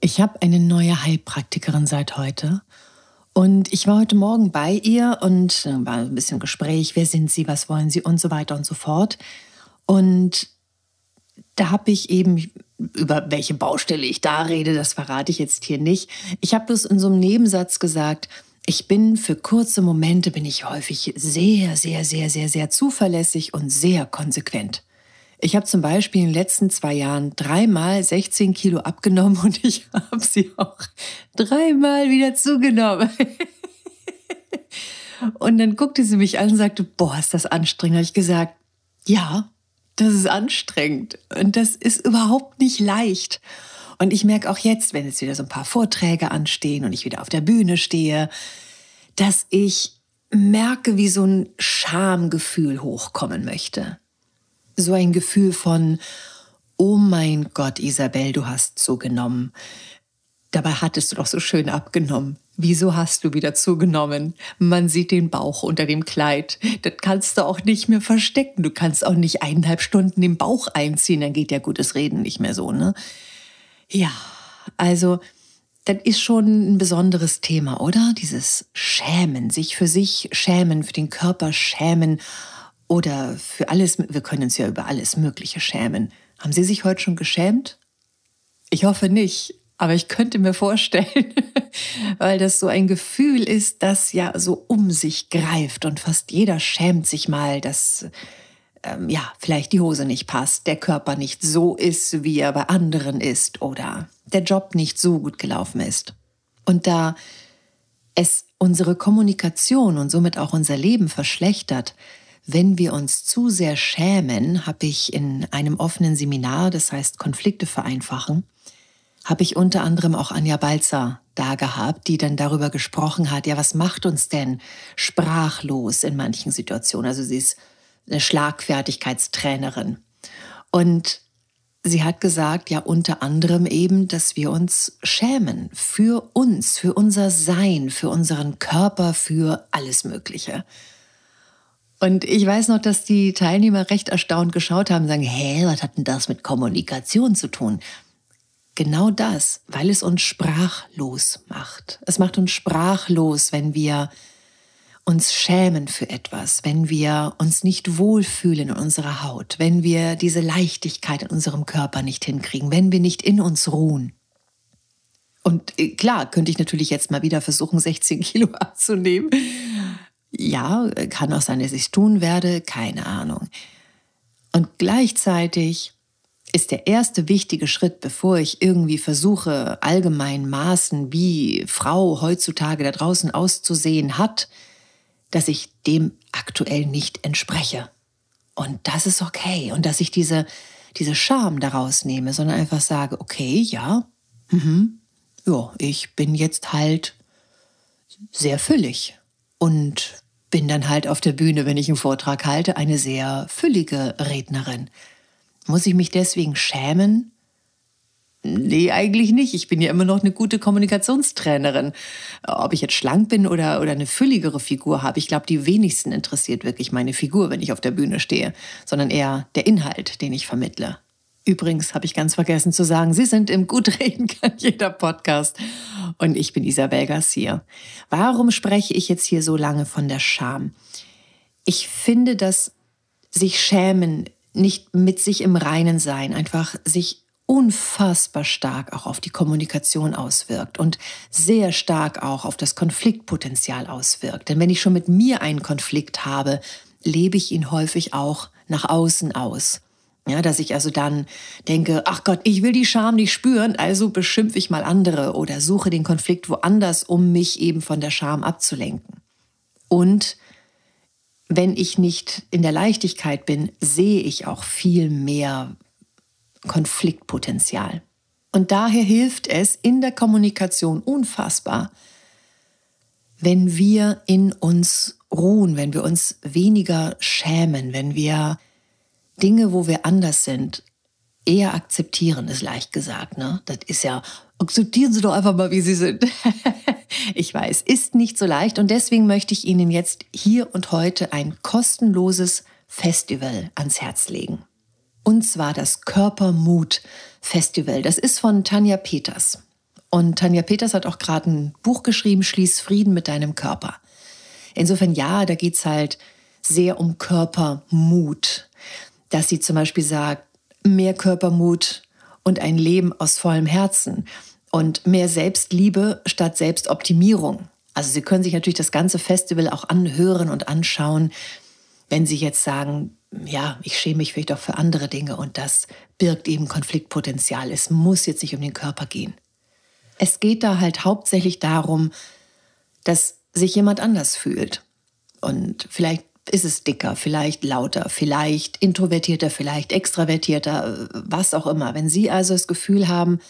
Ich habe eine neue Heilpraktikerin seit heute. Und ich war heute Morgen bei ihr und äh, war ein bisschen Gespräch, wer sind Sie, was wollen Sie und so weiter und so fort. Und da habe ich eben, über welche Baustelle ich da rede, das verrate ich jetzt hier nicht. Ich habe bloß in so einem Nebensatz gesagt, ich bin für kurze Momente, bin ich häufig sehr, sehr, sehr, sehr, sehr zuverlässig und sehr konsequent. Ich habe zum Beispiel in den letzten zwei Jahren dreimal 16 Kilo abgenommen und ich habe sie auch dreimal wieder zugenommen. Und dann guckte sie mich an und sagte, boah, ist das anstrengend. Habe ich gesagt, ja, das ist anstrengend und das ist überhaupt nicht leicht. Und ich merke auch jetzt, wenn jetzt wieder so ein paar Vorträge anstehen und ich wieder auf der Bühne stehe, dass ich merke, wie so ein Schamgefühl hochkommen möchte so ein Gefühl von, oh mein Gott, Isabel, du hast zugenommen. Dabei hattest du doch so schön abgenommen. Wieso hast du wieder zugenommen? Man sieht den Bauch unter dem Kleid. Das kannst du auch nicht mehr verstecken. Du kannst auch nicht eineinhalb Stunden den Bauch einziehen. Dann geht ja gutes Reden nicht mehr so, ne? Ja, also, das ist schon ein besonderes Thema, oder? Dieses Schämen, sich für sich schämen, für den Körper schämen oder für alles, wir können uns ja über alles Mögliche schämen. Haben Sie sich heute schon geschämt? Ich hoffe nicht, aber ich könnte mir vorstellen, weil das so ein Gefühl ist, das ja so um sich greift und fast jeder schämt sich mal, dass ähm, ja vielleicht die Hose nicht passt, der Körper nicht so ist, wie er bei anderen ist oder der Job nicht so gut gelaufen ist. Und da es unsere Kommunikation und somit auch unser Leben verschlechtert, wenn wir uns zu sehr schämen, habe ich in einem offenen Seminar, das heißt Konflikte vereinfachen, habe ich unter anderem auch Anja Balzer da gehabt, die dann darüber gesprochen hat, ja, was macht uns denn sprachlos in manchen Situationen? Also sie ist eine Schlagfertigkeitstrainerin. Und sie hat gesagt, ja, unter anderem eben, dass wir uns schämen für uns, für unser Sein, für unseren Körper, für alles Mögliche. Und ich weiß noch, dass die Teilnehmer recht erstaunt geschaut haben, sagen, hä, was hat denn das mit Kommunikation zu tun? Genau das, weil es uns sprachlos macht. Es macht uns sprachlos, wenn wir uns schämen für etwas, wenn wir uns nicht wohlfühlen in unserer Haut, wenn wir diese Leichtigkeit in unserem Körper nicht hinkriegen, wenn wir nicht in uns ruhen. Und äh, klar, könnte ich natürlich jetzt mal wieder versuchen, 16 Kilo abzunehmen. Ja, kann auch sein, dass ich es tun werde, keine Ahnung. Und gleichzeitig ist der erste wichtige Schritt, bevor ich irgendwie versuche, allgemein Maßen, wie Frau heutzutage da draußen auszusehen hat, dass ich dem aktuell nicht entspreche. Und das ist okay. Und dass ich diese, diese Scham daraus nehme, sondern einfach sage, okay, ja, mhm, ja, ich bin jetzt halt sehr füllig und bin dann halt auf der Bühne, wenn ich einen Vortrag halte, eine sehr füllige Rednerin. Muss ich mich deswegen schämen? Nee, eigentlich nicht. Ich bin ja immer noch eine gute Kommunikationstrainerin. Ob ich jetzt schlank bin oder, oder eine fülligere Figur habe, ich glaube, die wenigsten interessiert wirklich meine Figur, wenn ich auf der Bühne stehe, sondern eher der Inhalt, den ich vermittle. Übrigens habe ich ganz vergessen zu sagen, Sie sind im Gutreden kann jeder Podcast. Und ich bin Isabel Garcia. Warum spreche ich jetzt hier so lange von der Scham? Ich finde, dass sich schämen, nicht mit sich im Reinen sein, einfach sich unfassbar stark auch auf die Kommunikation auswirkt und sehr stark auch auf das Konfliktpotenzial auswirkt. Denn wenn ich schon mit mir einen Konflikt habe, lebe ich ihn häufig auch nach außen aus. Ja, dass ich also dann denke, ach Gott, ich will die Scham nicht spüren, also beschimpfe ich mal andere oder suche den Konflikt woanders, um mich eben von der Scham abzulenken. Und wenn ich nicht in der Leichtigkeit bin, sehe ich auch viel mehr Konfliktpotenzial. Und daher hilft es in der Kommunikation unfassbar, wenn wir in uns ruhen, wenn wir uns weniger schämen, wenn wir Dinge, wo wir anders sind, eher akzeptieren, ist leicht gesagt. Ne? Das ist ja, akzeptieren Sie doch einfach mal, wie Sie sind. ich weiß, ist nicht so leicht und deswegen möchte ich Ihnen jetzt hier und heute ein kostenloses Festival ans Herz legen. Und zwar das Körpermut Festival. Das ist von Tanja Peters. Und Tanja Peters hat auch gerade ein Buch geschrieben, Schließ Frieden mit deinem Körper. Insofern ja, da geht es halt sehr um Körpermut dass sie zum Beispiel sagt, mehr Körpermut und ein Leben aus vollem Herzen und mehr Selbstliebe statt Selbstoptimierung. Also Sie können sich natürlich das ganze Festival auch anhören und anschauen, wenn Sie jetzt sagen, ja, ich schäme mich vielleicht auch für andere Dinge und das birgt eben Konfliktpotenzial. Es muss jetzt nicht um den Körper gehen. Es geht da halt hauptsächlich darum, dass sich jemand anders fühlt. Und vielleicht ist es dicker, vielleicht lauter, vielleicht introvertierter, vielleicht extravertierter, was auch immer. Wenn Sie also das Gefühl haben,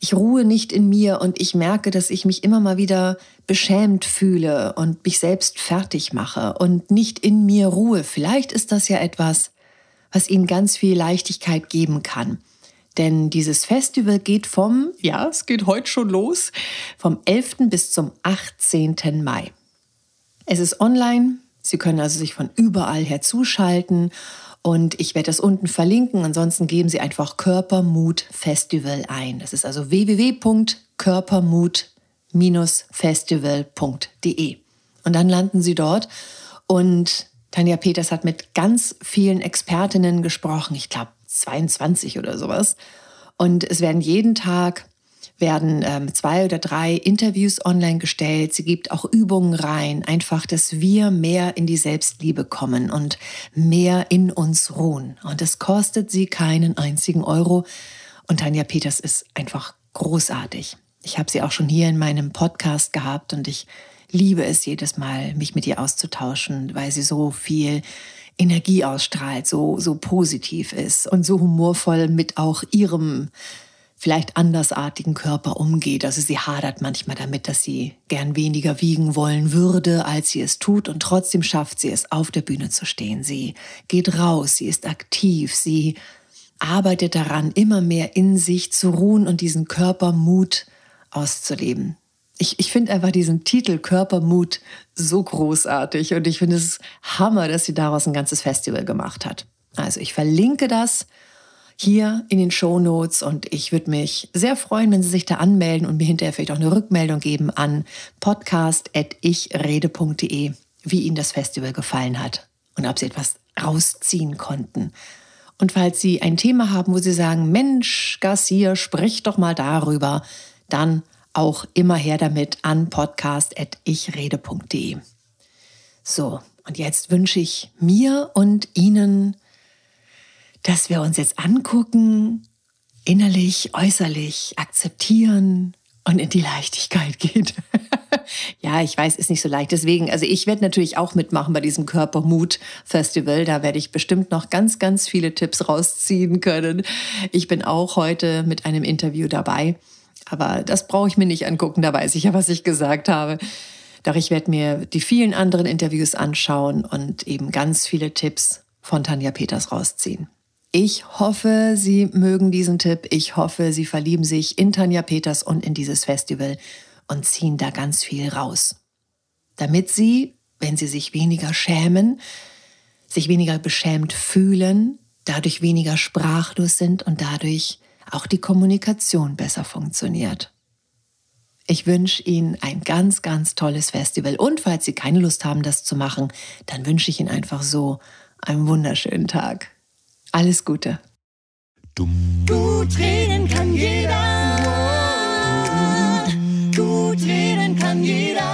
ich ruhe nicht in mir und ich merke, dass ich mich immer mal wieder beschämt fühle und mich selbst fertig mache und nicht in mir ruhe, vielleicht ist das ja etwas, was Ihnen ganz viel Leichtigkeit geben kann. Denn dieses Festival geht vom, ja, es geht heute schon los, vom 11. bis zum 18. Mai. Es ist online, Sie können also sich von überall her zuschalten und ich werde das unten verlinken. Ansonsten geben Sie einfach Körpermut Festival ein. Das ist also www.körpermut-festival.de. Und dann landen Sie dort und Tanja Peters hat mit ganz vielen Expertinnen gesprochen. Ich glaube 22 oder sowas. Und es werden jeden Tag werden ähm, zwei oder drei Interviews online gestellt. Sie gibt auch Übungen rein, einfach, dass wir mehr in die Selbstliebe kommen und mehr in uns ruhen. Und das kostet sie keinen einzigen Euro. Und Tanja Peters ist einfach großartig. Ich habe sie auch schon hier in meinem Podcast gehabt und ich liebe es jedes Mal, mich mit ihr auszutauschen, weil sie so viel Energie ausstrahlt, so, so positiv ist und so humorvoll mit auch ihrem vielleicht andersartigen Körper umgeht. Also sie hadert manchmal damit, dass sie gern weniger wiegen wollen würde, als sie es tut und trotzdem schafft sie es, auf der Bühne zu stehen. Sie geht raus, sie ist aktiv, sie arbeitet daran, immer mehr in sich zu ruhen und diesen Körpermut auszuleben. Ich, ich finde einfach diesen Titel Körpermut so großartig und ich finde es Hammer, dass sie daraus ein ganzes Festival gemacht hat. Also ich verlinke das hier in den Show Notes und ich würde mich sehr freuen, wenn Sie sich da anmelden und mir hinterher vielleicht auch eine Rückmeldung geben an podcast.ichrede.de, wie Ihnen das Festival gefallen hat und ob Sie etwas rausziehen konnten. Und falls Sie ein Thema haben, wo Sie sagen, Mensch, Garcia, sprich doch mal darüber, dann auch immer her damit an podcast.ichrede.de. So, und jetzt wünsche ich mir und Ihnen dass wir uns jetzt angucken, innerlich, äußerlich akzeptieren und in die Leichtigkeit geht. ja, ich weiß, ist nicht so leicht. Deswegen, also ich werde natürlich auch mitmachen bei diesem Körpermut-Festival. Da werde ich bestimmt noch ganz, ganz viele Tipps rausziehen können. Ich bin auch heute mit einem Interview dabei. Aber das brauche ich mir nicht angucken, da weiß ich ja, was ich gesagt habe. Doch ich werde mir die vielen anderen Interviews anschauen und eben ganz viele Tipps von Tanja Peters rausziehen. Ich hoffe, Sie mögen diesen Tipp. Ich hoffe, Sie verlieben sich in Tanja Peters und in dieses Festival und ziehen da ganz viel raus. Damit Sie, wenn Sie sich weniger schämen, sich weniger beschämt fühlen, dadurch weniger sprachlos sind und dadurch auch die Kommunikation besser funktioniert. Ich wünsche Ihnen ein ganz, ganz tolles Festival und falls Sie keine Lust haben, das zu machen, dann wünsche ich Ihnen einfach so einen wunderschönen Tag. Alles Gute. Dumm. Gut reden kann jeder. Gut reden kann jeder.